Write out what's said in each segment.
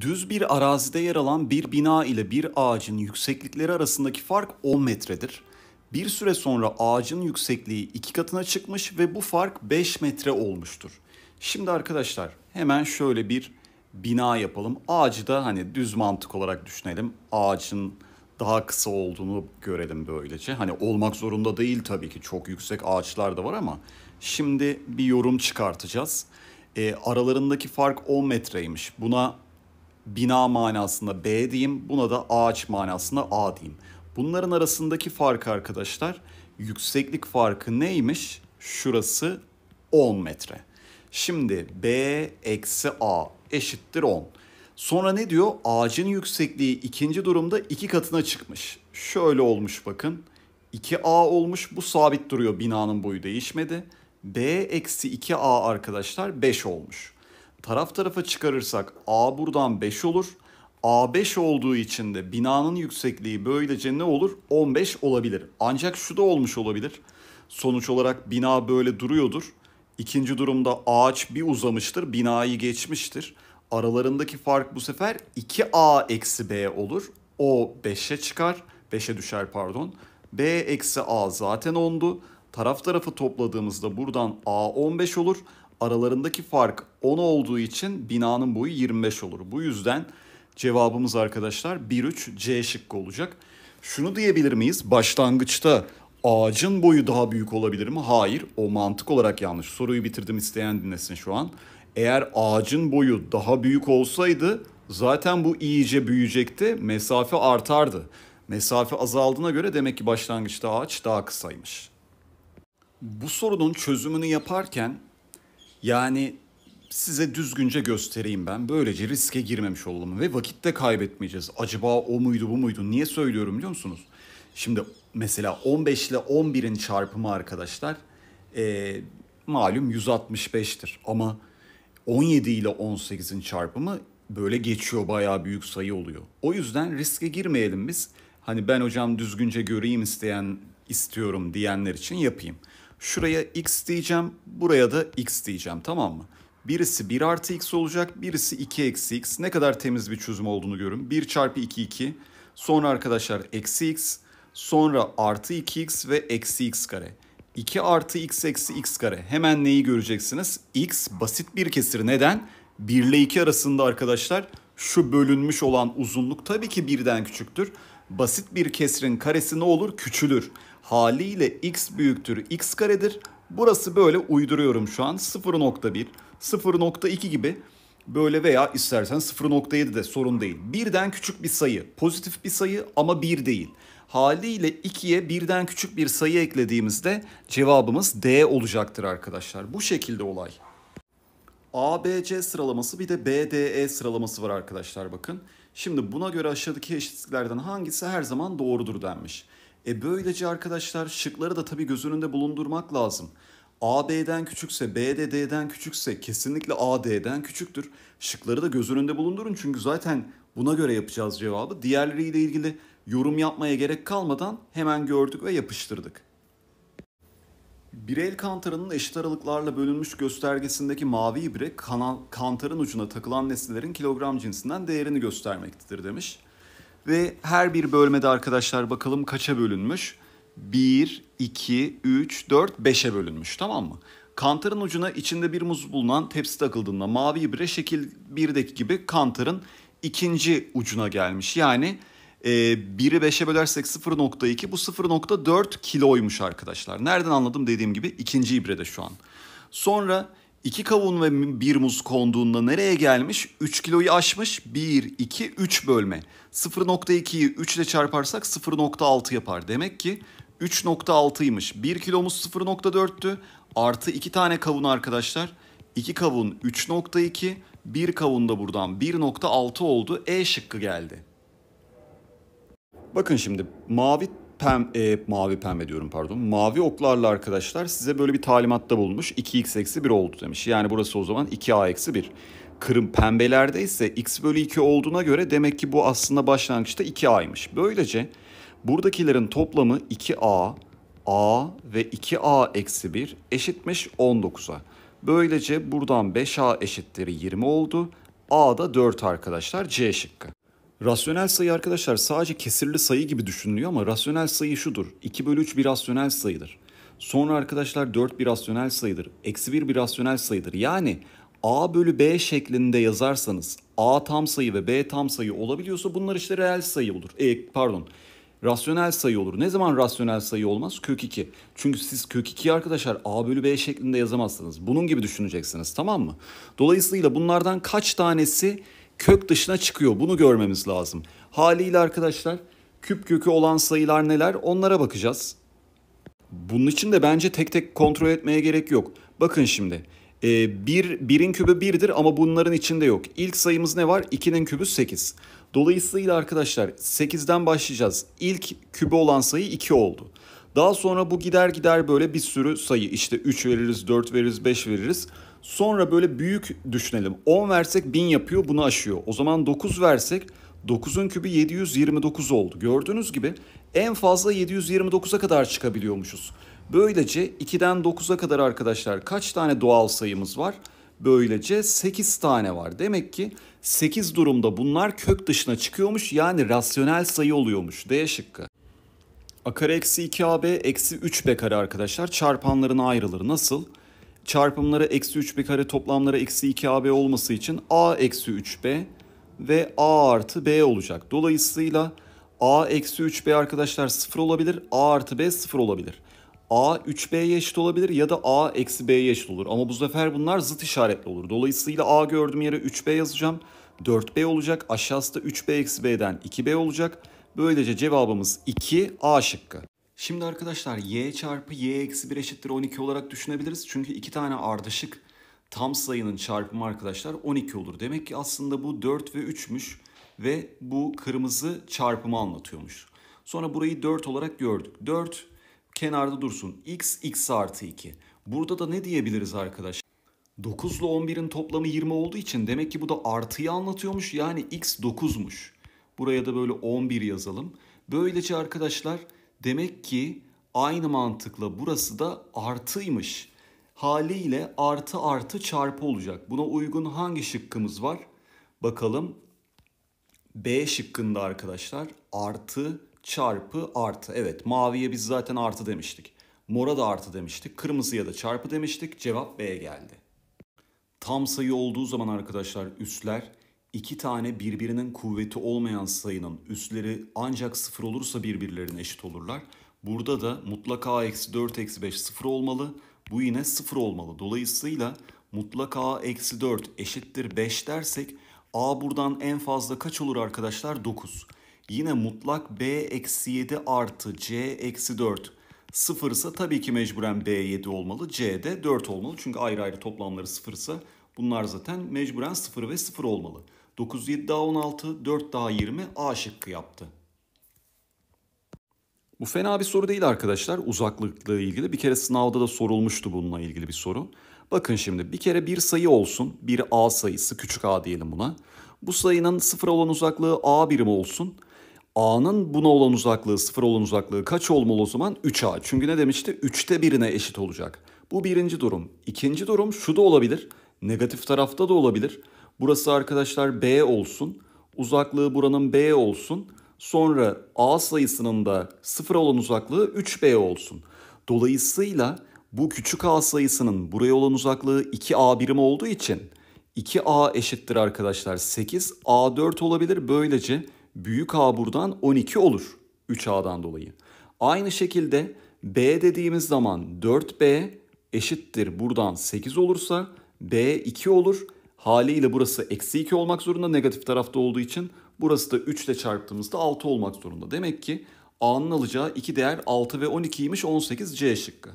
Düz bir arazide yer alan bir bina ile bir ağacın yükseklikleri arasındaki fark 10 metredir. Bir süre sonra ağacın yüksekliği iki katına çıkmış ve bu fark 5 metre olmuştur. Şimdi arkadaşlar hemen şöyle bir bina yapalım. Ağacı da hani düz mantık olarak düşünelim. Ağacın daha kısa olduğunu görelim böylece. Hani olmak zorunda değil tabii ki çok yüksek ağaçlar da var ama şimdi bir yorum çıkartacağız. E, aralarındaki fark 10 metreymiş. Buna bina manasında B diyeyim. Buna da ağaç manasında A diyeyim. Bunların arasındaki fark arkadaşlar yükseklik farkı neymiş? Şurası 10 metre. Şimdi B eksi A eşittir 10. Sonra ne diyor? Ağacın yüksekliği ikinci durumda iki katına çıkmış. Şöyle olmuş bakın. 2A olmuş bu sabit duruyor binanın boyu değişmedi. B eksi 2A arkadaşlar 5 olmuş taraf tarafa çıkarırsak A buradan 5 olur. A5 olduğu için de binanın yüksekliği böylece ne olur? 15 olabilir. Ancak şu da olmuş olabilir. Sonuç olarak bina böyle duruyordur. İkinci durumda ağaç bir uzamıştır, binayı geçmiştir. Aralarındaki fark bu sefer 2A eksi B olur. O 5'e çıkar, 5'e düşer pardon. B eksi A zaten 10'du. Taraf tarafı topladığımızda buradan A 15 olur aralarındaki fark 10 olduğu için binanın boyu 25 olur. Bu yüzden cevabımız arkadaşlar 1-3 C şıkkı olacak. Şunu diyebilir miyiz? Başlangıçta ağacın boyu daha büyük olabilir mi? Hayır. O mantık olarak yanlış. Soruyu bitirdim isteyen dinlesin şu an. Eğer ağacın boyu daha büyük olsaydı zaten bu iyice büyüyecekti. Mesafe artardı. Mesafe azaldığına göre demek ki başlangıçta ağaç daha kısaymış. Bu sorunun çözümünü yaparken yani size düzgünce göstereyim ben. Böylece riske girmemiş olalım ve vakitte kaybetmeyeceğiz. Acaba o muydu bu muydu? Niye söylüyorum biliyor musunuz? Şimdi mesela 15 ile 11'in çarpımı arkadaşlar e, malum 165'tir. Ama 17 ile 18'in çarpımı böyle geçiyor bayağı büyük sayı oluyor. O yüzden riske girmeyelim biz. Hani ben hocam düzgünce göreyim isteyen istiyorum diyenler için yapayım. Şuraya x diyeceğim, buraya da x diyeceğim tamam mı? Birisi 1 artı x olacak, birisi 2 eksi x. Ne kadar temiz bir çözüm olduğunu görün. 1 çarpı 2, 2. Sonra arkadaşlar eksi x, sonra artı 2x ve eksi x kare. 2 artı x eksi x kare. Hemen neyi göreceksiniz? x basit bir kesir. Neden? 1 ile 2 arasında arkadaşlar şu bölünmüş olan uzunluk tabii ki birden küçüktür. Basit bir kesrin karesi ne olur? Küçülür haliyle x büyüktür x karedir. Burası böyle uyduruyorum şu an 0.1, 0.2 gibi böyle veya istersen 0.7 de sorun değil. Birden küçük bir sayı, pozitif bir sayı ama bir değil. Haliyle 2'ye birden küçük bir sayı eklediğimizde cevabımız D olacaktır arkadaşlar. Bu şekilde olay. ABC sıralaması bir de BDE sıralaması var arkadaşlar bakın. Şimdi buna göre aşağıdaki eşitliklerden hangisi her zaman doğrudur denmiş. E böylece arkadaşlar şıkları da tabii göz önünde bulundurmak lazım. AB'den küçükse, BDD'den küçükse kesinlikle AD'den küçüktür. Şıkları da göz önünde bulundurun çünkü zaten buna göre yapacağız cevabı. Diğerleriyle ilgili yorum yapmaya gerek kalmadan hemen gördük ve yapıştırdık. Birel kantarının eşit aralıklarla bölünmüş göstergesindeki mavi ibre kantarın ucuna takılan nesnelerin kilogram cinsinden değerini göstermektedir demiş. Ve her bir bölmede arkadaşlar bakalım kaça bölünmüş? 1, 2, 3, 4, 5'e bölünmüş tamam mı? Kantarın ucuna içinde bir muz bulunan tepsi takıldığında mavi ibre şekil 1'deki gibi kantarın ikinci ucuna gelmiş. Yani e, 1'i 5'e bölersek 0.2 bu 0.4 kiloymuş arkadaşlar. Nereden anladım dediğim gibi ikinci ibrede şu an. Sonra 2 kavun ve bir muz konduğunda nereye gelmiş? 3 kiloyu aşmış. 1, 2, 3 bölme. 0.2'yi 3 ile çarparsak 0.6 yapar. Demek ki 3.6'ymış. 1 kilomuz 0.4'tü. Artı 2 tane kavun arkadaşlar. 2 kavun 3.2, 1 kavun da buradan 1.6 oldu. E şıkkı geldi. Bakın şimdi mavi pem, e, mavi pembe diyorum pardon. Mavi oklarla arkadaşlar size böyle bir talimatta bulmuş. 2x eksi 1 oldu demiş. Yani burası o zaman 2a eksi 1. Kırım pembelerde ise x bölü 2 olduğuna göre demek ki bu aslında başlangıçta 2a'ymış. Böylece buradakilerin toplamı 2a, a ve 2a eksi 1 eşitmiş 19'a. Böylece buradan 5a eşittir 20 oldu. A da 4 arkadaşlar C şıkkı. Rasyonel sayı arkadaşlar sadece kesirli sayı gibi düşünülüyor ama rasyonel sayı şudur. 2 bölü 3 bir rasyonel sayıdır. Sonra arkadaşlar 4 bir rasyonel sayıdır. Eksi 1 bir rasyonel sayıdır. Yani A bölü B şeklinde yazarsanız A tam sayı ve B tam sayı olabiliyorsa bunlar işte reel sayı olur. E, pardon rasyonel sayı olur. Ne zaman rasyonel sayı olmaz? Kök 2. Çünkü siz kök 2'yi arkadaşlar a bölü b şeklinde yazamazsınız. Bunun gibi düşüneceksiniz tamam mı? Dolayısıyla bunlardan kaç tanesi kök dışına çıkıyor. Bunu görmemiz lazım. Haliyle arkadaşlar küp kökü olan sayılar neler onlara bakacağız. Bunun için de bence tek tek kontrol etmeye gerek yok. Bakın şimdi. E, bir, birin kübü birdir ama bunların içinde yok. İlk sayımız ne var? 2'nin kübü 8. Dolayısıyla arkadaşlar 8'den başlayacağız. İlk kübü olan sayı 2 oldu. Daha sonra bu gider gider böyle bir sürü sayı işte 3 veririz, 4 veririz, 5 veririz. Sonra böyle büyük düşünelim. 10 versek 1000 yapıyor bunu aşıyor. O zaman 9 versek 9'un kübü 729 oldu. Gördüğünüz gibi en fazla 729'a kadar çıkabiliyormuşuz. Böylece 2'den 9'a kadar arkadaşlar kaç tane doğal sayımız var? Böylece 8 tane var. Demek ki 8 durumda bunlar kök dışına çıkıyormuş yani rasyonel sayı oluyormuş. D şıkkı. A kare eksi 2ab eksi 3b kare arkadaşlar çarpanlarına ayrılır. Nasıl? Nasıl? çarpımları eksi 3b kare toplamları eksi 2ab olması için a eksi 3b ve a artı b olacak. Dolayısıyla a eksi 3b arkadaşlar 0 olabilir, a artı b 0 olabilir. a 3b'ye eşit olabilir ya da a eksi b'ye eşit olur. Ama bu sefer bunlar zıt işaretli olur. Dolayısıyla a gördüğüm yere 3b yazacağım. 4b olacak. Aşağısı da 3b eksi b'den 2b olacak. Böylece cevabımız 2 a şıkkı. Şimdi arkadaşlar y çarpı y eksi 1 eşittir 12 olarak düşünebiliriz. Çünkü iki tane ardışık tam sayının çarpımı arkadaşlar 12 olur. Demek ki aslında bu 4 ve 3'müş ve bu kırmızı çarpımı anlatıyormuş. Sonra burayı 4 olarak gördük. 4 kenarda dursun. x x artı 2. Burada da ne diyebiliriz arkadaşlar? 9 ile 11'in toplamı 20 olduğu için demek ki bu da artıyı anlatıyormuş. Yani x 9'muş. Buraya da böyle 11 yazalım. Böylece arkadaşlar Demek ki aynı mantıkla burası da artıymış. Haliyle artı artı çarpı olacak. Buna uygun hangi şıkkımız var? Bakalım. B şıkkında arkadaşlar artı çarpı artı. Evet maviye biz zaten artı demiştik. Mora da artı demiştik. Kırmızıya da çarpı demiştik. Cevap B geldi. Tam sayı olduğu zaman arkadaşlar üstler iki tane birbirinin kuvveti olmayan sayının üstleri ancak sıfır olursa birbirlerine eşit olurlar. Burada da mutlaka a eksi 4 eksi 5 sıfır olmalı. Bu yine sıfır olmalı. Dolayısıyla mutlaka a eksi 4 eşittir 5 dersek a buradan en fazla kaç olur arkadaşlar? 9. Yine mutlak b eksi 7 artı c eksi 4 sıfır ise tabii ki mecburen b 7 olmalı. c de 4 olmalı. Çünkü ayrı ayrı toplamları sıfırsa bunlar zaten mecburen 0 ve 0 olmalı. 9 7 daha 16, 4 daha 20 A şıkkı yaptı. Bu fena bir soru değil arkadaşlar. Uzaklıkla ilgili bir kere sınavda da sorulmuştu bununla ilgili bir soru. Bakın şimdi bir kere bir sayı olsun. Bir A sayısı küçük A diyelim buna. Bu sayının sıfır olan uzaklığı A birim olsun. A'nın buna olan uzaklığı sıfır olan uzaklığı kaç olmalı o zaman? 3A. Çünkü ne demişti? 3'te birine eşit olacak. Bu birinci durum. İkinci durum şu da olabilir. Negatif tarafta da olabilir. Burası arkadaşlar B olsun. Uzaklığı buranın B olsun. Sonra A sayısının da sıfır olan uzaklığı 3B olsun. Dolayısıyla bu küçük a sayısının buraya olan uzaklığı 2a birim olduğu için 2a eşittir arkadaşlar 8a4 olabilir. Böylece büyük a buradan 12 olur 3a'dan dolayı. Aynı şekilde b dediğimiz zaman 4b eşittir buradan 8 olursa b 2 olur. Haliyle burası eksi 2 olmak zorunda negatif tarafta olduğu için burası da 3 ile çarptığımızda 6 olmak zorunda. Demek ki A'nın alacağı iki değer 6 ve 12'ymiş 18 C şıkkı.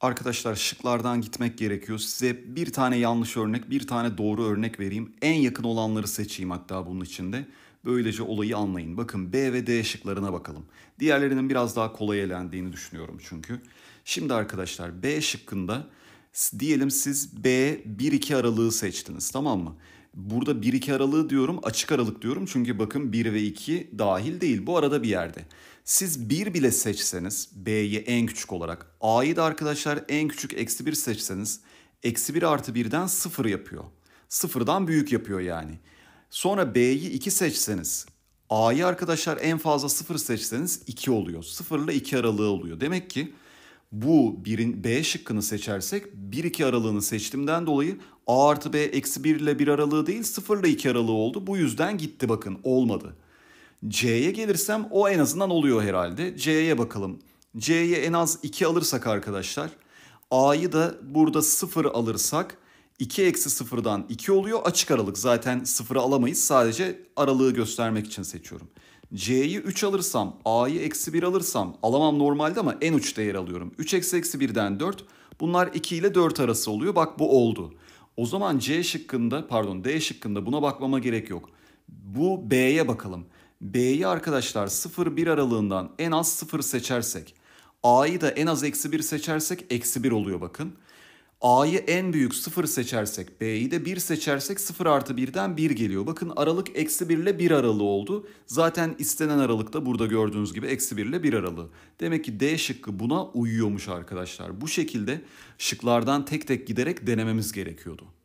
Arkadaşlar şıklardan gitmek gerekiyor. Size bir tane yanlış örnek, bir tane doğru örnek vereyim. En yakın olanları seçeyim hatta bunun içinde. Böylece olayı anlayın. Bakın B ve D şıklarına bakalım. Diğerlerinin biraz daha kolay elendiğini düşünüyorum çünkü. Şimdi arkadaşlar B şıkkında Diyelim siz B 1-2 aralığı seçtiniz tamam mı? Burada 1-2 aralığı diyorum açık aralık diyorum çünkü bakın 1 ve 2 dahil değil bu arada bir yerde. Siz 1 bile seçseniz B'yi en küçük olarak A'yı da arkadaşlar en küçük eksi 1 seçseniz eksi 1 artı 1'den 0 yapıyor. Sıfırdan büyük yapıyor yani. Sonra B'yi 2 seçseniz A'yı arkadaşlar en fazla 0 seçseniz 2 oluyor. 0 ile 2 aralığı oluyor. Demek ki bu birin, B şıkkını seçersek 1-2 aralığını seçtiğimden dolayı A artı B eksi 1 ile 1 aralığı değil 0 ile 2 aralığı oldu. Bu yüzden gitti bakın olmadı. C'ye gelirsem o en azından oluyor herhalde. C'ye bakalım. C'ye en az 2 alırsak arkadaşlar. A'yı da burada 0 alırsak 2 eksi 0'dan 2 oluyor. Açık aralık zaten 0'ı alamayız. Sadece aralığı göstermek için seçiyorum. C'yi 3 alırsam, A'yı eksi 1 alırsam alamam normalde ama en uç değer alıyorum. 3 eksi eksi 1'den 4. Bunlar 2 ile 4 arası oluyor. Bak bu oldu. O zaman C şıkkında pardon D şıkkında buna bakmama gerek yok. Bu B'ye bakalım. B'yi arkadaşlar 0-1 aralığından en az 0 seçersek. A'yı da en az eksi 1 seçersek eksi 1 oluyor bakın. A'yı en büyük 0 seçersek, B'yi de 1 seçersek 0 artı 1'den 1 geliyor. Bakın aralık eksi 1 ile 1 aralığı oldu. Zaten istenen aralık da burada gördüğünüz gibi eksi 1 ile 1 aralığı. Demek ki D şıkkı buna uyuyormuş arkadaşlar. Bu şekilde şıklardan tek tek giderek denememiz gerekiyordu.